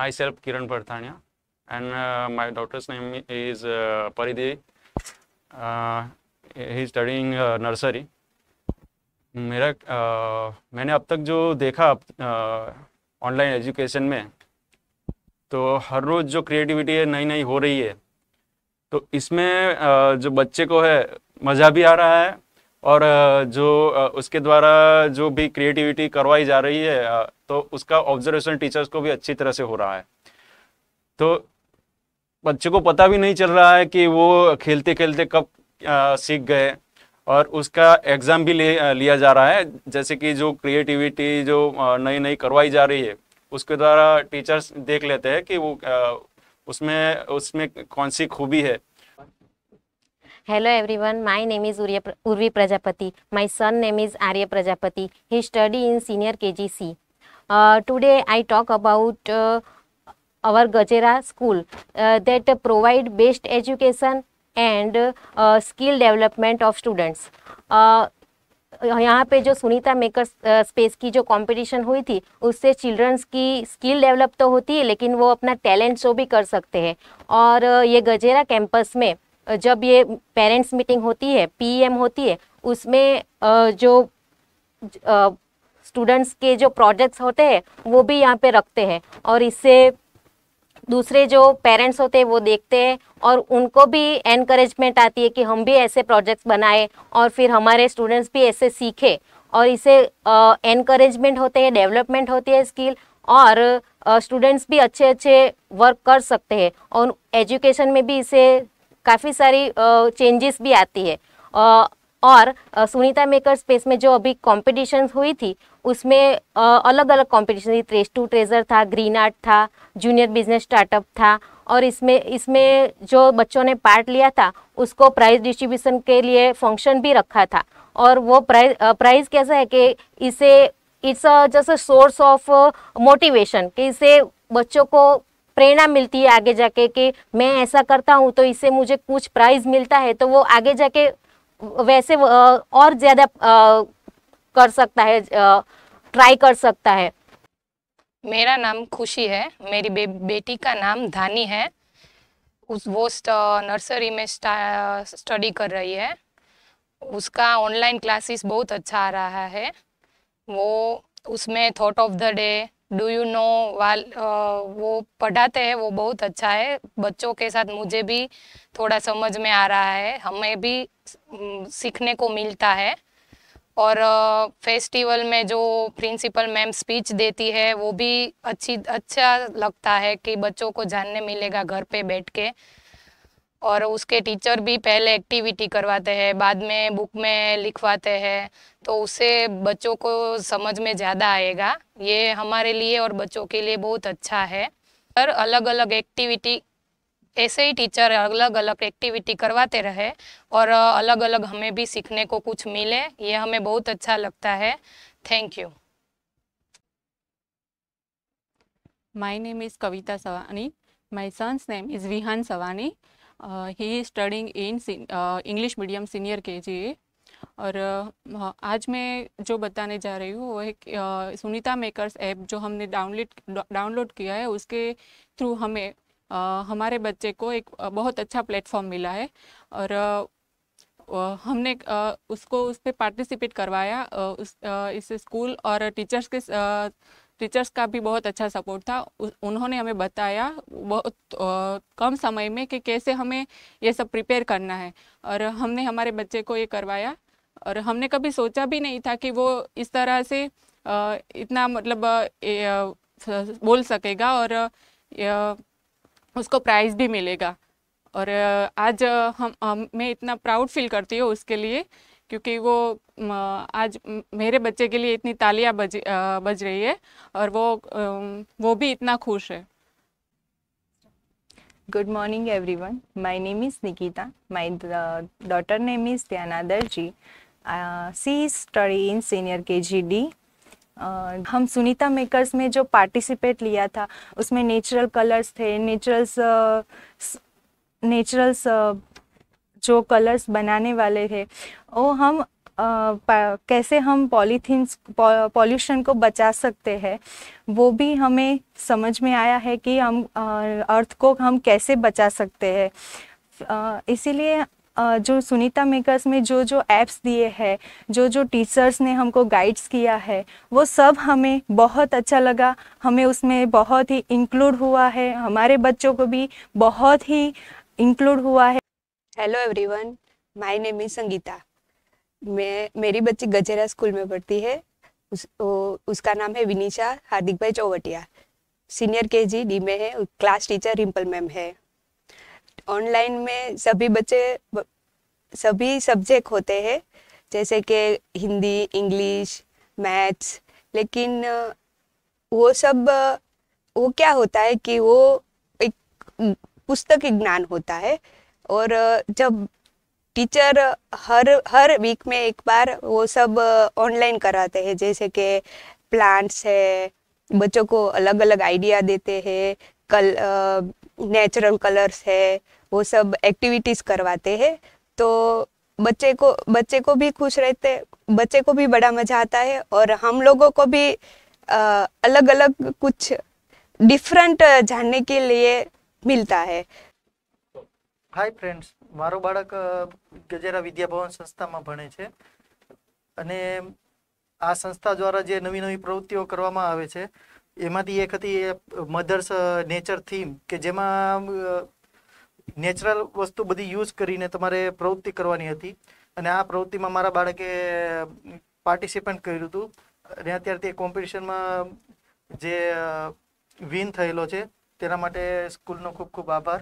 myself Kiran Parthania and uh, my daughter's name is uh, Paridhi. Uh, he's studying uh, nursery. मेरा uh, मैंने अब तक जो देखा ऑनलाइन uh, एजुकेशन में तो हर रोज़ जो क्रिएटिविटी है नई नई हो रही है तो इसमें uh, जो बच्चे को है मज़ा भी आ रहा है और जो उसके द्वारा जो भी क्रिएटिविटी करवाई जा रही है तो उसका ऑब्जर्वेशन टीचर्स को भी अच्छी तरह से हो रहा है तो बच्चे को पता भी नहीं चल रहा है कि वो खेलते खेलते कब सीख गए और उसका एग्ज़ाम भी ले लिया जा रहा है जैसे कि जो क्रिएटिविटी जो नई नई करवाई जा रही है उसके द्वारा टीचर्स देख लेते हैं कि वो उसमें उसमें कौन सी खूबी है hello everyone my name is Urvi Prajapati my son name is Arya Prajapati he study in senior K G C today I talk about our Gajera school that provide best education and skill development of students यहाँ पे जो Sunita maker space uh, की जो competition हुई थी उससे children's की skill develop तो होती है लेकिन वो अपना टैलेंट शो भी कर सकते हैं और uh, ये गजेरा कैंपस में जब ये पेरेंट्स मीटिंग होती है पीएम होती है उसमें जो स्टूडेंट्स के जो प्रोजेक्ट्स होते हैं वो भी यहाँ पे रखते हैं और इससे दूसरे जो पेरेंट्स होते हैं वो देखते हैं और उनको भी एनकरेजमेंट आती है कि हम भी ऐसे प्रोजेक्ट्स बनाए और फिर हमारे स्टूडेंट्स भी ऐसे सीखे और इसे एनकरेजमेंट होते हैं डेवलपमेंट होती है स्किल और स्टूडेंट्स भी अच्छे अच्छे वर्क कर सकते हैं और एजुकेशन में भी इसे काफ़ी सारी चेंजेस भी आती है और सुनीता मेकर स्पेस में जो अभी कॉम्पिटिशन हुई थी उसमें अलग अलग कॉम्पिटिशन थी ट्रेस टू ट्रेजर था ग्रीन आर्ट था जूनियर बिजनेस स्टार्टअप था और इसमें इसमें जो बच्चों ने पार्ट लिया था उसको प्राइज डिस्ट्रीब्यूशन के लिए फंक्शन भी रखा था और वो प्राइज प्राइज कैसा है कि इसे it's just source of motivation कि इसे बच्चों को प्रेरणा मिलती है आगे जाके कि मैं ऐसा करता हूँ तो इससे मुझे कुछ प्राइज मिलता है तो वो आगे जाके वैसे और ज़्यादा कर सकता है ट्राई कर सकता है मेरा नाम खुशी है मेरी बे, बेटी का नाम धानी है उस वो नर्सरी में स्टडी कर रही है उसका ऑनलाइन क्लासेस बहुत अच्छा आ रहा है वो उसमें thought of the day do you know wall वो पढ़ाते हैं वो बहुत अच्छा है बच्चों के साथ मुझे भी थोड़ा समझ में आ रहा है हमें भी सीखने को मिलता है और फेस्टिवल में जो प्रिंसिपल मैम स्पीच देती है वो भी अच्छी अच्छा लगता है कि बच्चों को जानने मिलेगा घर पे बैठ के और उसके टीचर भी पहले एक्टिविटी करवाते हैं बाद में बुक में लिखवाते हैं तो उससे बच्चों को समझ में ज़्यादा आएगा ये हमारे लिए और बच्चों के लिए बहुत अच्छा है और अलग अलग एक्टिविटी ऐसे ही टीचर अलग अलग एक्टिविटी करवाते रहे और अलग अलग हमें भी सीखने को कुछ मिले ये हमें बहुत अच्छा लगता है thank you my name is Kavita Savani my son's name is Vihan Savani he studying in English medium senior K G और uh, आज मैं जो बताने जा रही हूँ वो एक uh, सुनीता मेकर्स ऐप जो हमने डाउनलोड डाउनलोड किया है उसके थ्रू हमें uh, हमारे बच्चे को एक बहुत अच्छा प्लेटफॉर्म मिला है और हमने उसको उस पर पार्टिसिपेट करवाया उस इस स्कूल और टीचर्स के टीचर्स का भी बहुत अच्छा सपोर्ट था उन्होंने हमें बताया बहुत कम समय में कि कैसे हमें ये सब प्रिपेयर करना है और हमने हमारे बच्चे को ये करवाया और हमने कभी सोचा भी नहीं था कि वो इस तरह से इतना मतलब बोल सकेगा और उसको प्राइज़ भी मिलेगा और आज हम मैं इतना प्राउड फील करती हूँ उसके लिए क्योंकि वो आज मेरे बच्चे के लिए इतनी तालियां बज बज रही है और वो वो भी इतना खुश है good morning everyone my name is Nikita my daughter name is दयानादर जी she study in senior K G D हम सुनीता मेकर्स में जो पार्टिसिपेट लिया था उसमें नेचुरल कलर्स थे नेचुरल्स नेचुरल्स जो कलर्स बनाने वाले थे वो हम आ, कैसे हम पॉलीथीन पॉल्यूशन को बचा सकते हैं वो भी हमें समझ में आया है कि हम अर्थ को हम कैसे बचा सकते हैं इसीलिए जो सुनीता मेकर्स में जो जो ऐप्स दिए हैं जो जो टीचर्स ने हमको गाइड्स किया है वो सब हमें बहुत अच्छा लगा हमें उसमें बहुत ही इंक्लूड हुआ है हमारे बच्चों को भी बहुत ही इंक्लूड हुआ है hello everyone my name is Sangita मैं मेरी बच्ची गजेरा स्कूल में पढ़ती है उस, ओ, उसका नाम है विनीशा हार्दिक भाई चौवटिया सीनियर के जी डी में है क्लास टीचर रिम्पल मैम है ऑनलाइन में सभी बच्चे सभी सब्जेक्ट होते हैं जैसे कि हिंदी इंग्लिश मैथ्स लेकिन वो सब वो क्या होता है कि वो एक पुस्तक ज्ञान होता है और जब टीचर हर हर वीक में एक बार वो सब ऑनलाइन कराते हैं जैसे कि प्लांट्स है बच्चों को अलग अलग आइडिया देते हैं कल नेचुरल कलर्स है वो सब एक्टिविटीज़ करवाते हैं तो बच्चे को बच्चे को भी खुश रहते बच्चे को भी बड़ा मज़ा आता है और हम लोगों को भी अलग अलग कुछ डिफरेंट जानने के लिए मिलता है હાય ફ્રેન્ડ્સ મારો બાળક ગજેરા વિદ્યાભવન સંસ્થામાં ભણે છે અને આ સંસ્થા દ્વારા જે નવી નવી પ્રવૃત્તિઓ કરવામાં આવે છે એમાંથી એક હતી મધર્સ નેચર થીમ કે જેમાં નેચરલ વસ્તુ બધી યુઝ કરીને તમારે પ્રવૃત્તિ કરવાની હતી અને આ પ્રવૃત્તિમાં મારા બાળકે પાર્ટિસિપેન્ટ કર્યું હતું અને અત્યારે તે કોમ્પિટિશનમાં જે વિન થયેલો છે તેના માટે સ્કૂલનો ખૂબ ખૂબ આભાર